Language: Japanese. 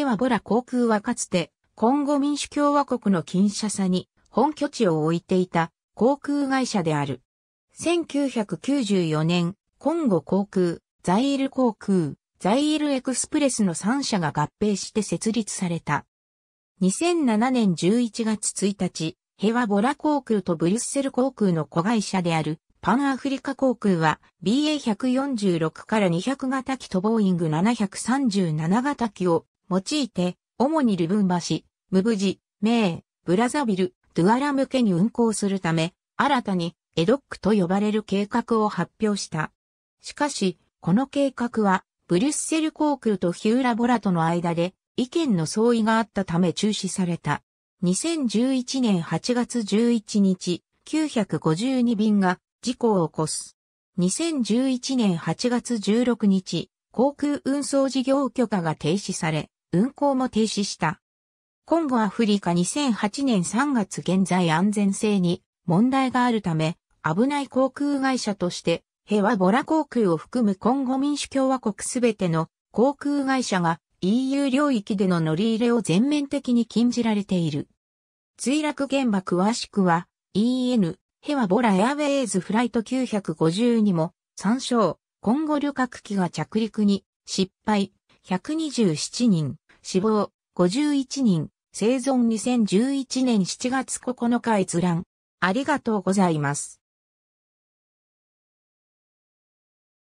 平はボラ航空はかつて、コンゴ民主共和国の近社さに本拠地を置いていた航空会社である。1994年、コンゴ航空、ザイール航空、ザイールエクスプレスの3社が合併して設立された。2007年11月1日、ヘワボラ航空とブリュッセル航空の子会社であるパンアフリカ航空は BA146 から200型機とボーイング737型機を用いて、主にルブンバムブジ、メー、ブラザビル、ドゥアラ向けに運行するため、新たにエドックと呼ばれる計画を発表した。しかし、この計画は、ブリュッセル航空とヒューラボラとの間で意見の相違があったため中止された。2011年8月11日、952便が事故を起こす。2011年8月16日、航空運送事業許可が停止され、運行も停止した。今後アフリカ2008年3月現在安全性に問題があるため、危ない航空会社として、ヘワボラ航空を含む今後民主共和国すべての航空会社が EU 領域での乗り入れを全面的に禁じられている。墜落現場詳しくは EN ヘワボラエアウェイズフライト950にも参照、今後旅客機が着陸に失敗127人。死亡、51人、生存2011年7月9日閲覧。ありがとうございます。